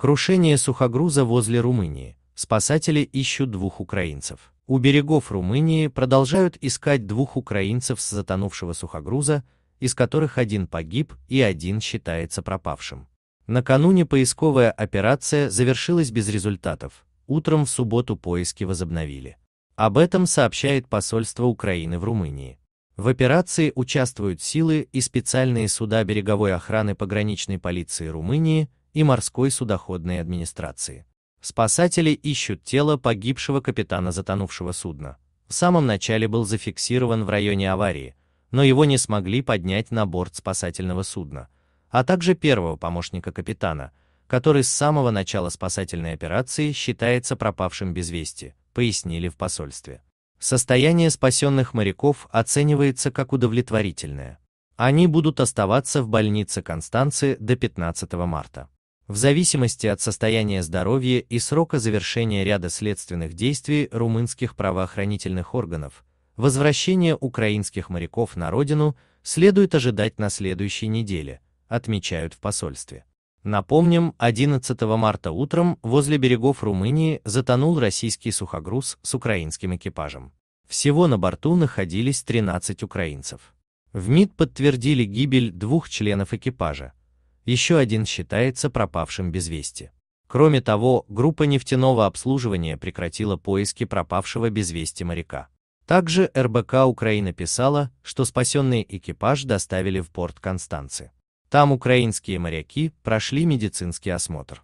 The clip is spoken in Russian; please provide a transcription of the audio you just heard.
Крушение сухогруза возле Румынии. Спасатели ищут двух украинцев. У берегов Румынии продолжают искать двух украинцев с затонувшего сухогруза, из которых один погиб и один считается пропавшим. Накануне поисковая операция завершилась без результатов. Утром в субботу поиски возобновили. Об этом сообщает посольство Украины в Румынии. В операции участвуют силы и специальные суда береговой охраны пограничной полиции Румынии, и морской судоходной администрации. Спасатели ищут тело погибшего капитана затонувшего судна. В самом начале был зафиксирован в районе аварии, но его не смогли поднять на борт спасательного судна, а также первого помощника капитана, который с самого начала спасательной операции считается пропавшим без вести, пояснили в посольстве. Состояние спасенных моряков оценивается как удовлетворительное. Они будут оставаться в больнице Констанции до 15 марта. В зависимости от состояния здоровья и срока завершения ряда следственных действий румынских правоохранительных органов, возвращение украинских моряков на родину следует ожидать на следующей неделе, отмечают в посольстве. Напомним, 11 марта утром возле берегов Румынии затонул российский сухогруз с украинским экипажем. Всего на борту находились 13 украинцев. В МИД подтвердили гибель двух членов экипажа, еще один считается пропавшим без вести. Кроме того, группа нефтяного обслуживания прекратила поиски пропавшего без вести моряка. Также РБК Украина писала, что спасенный экипаж доставили в порт Констанцы. Там украинские моряки прошли медицинский осмотр.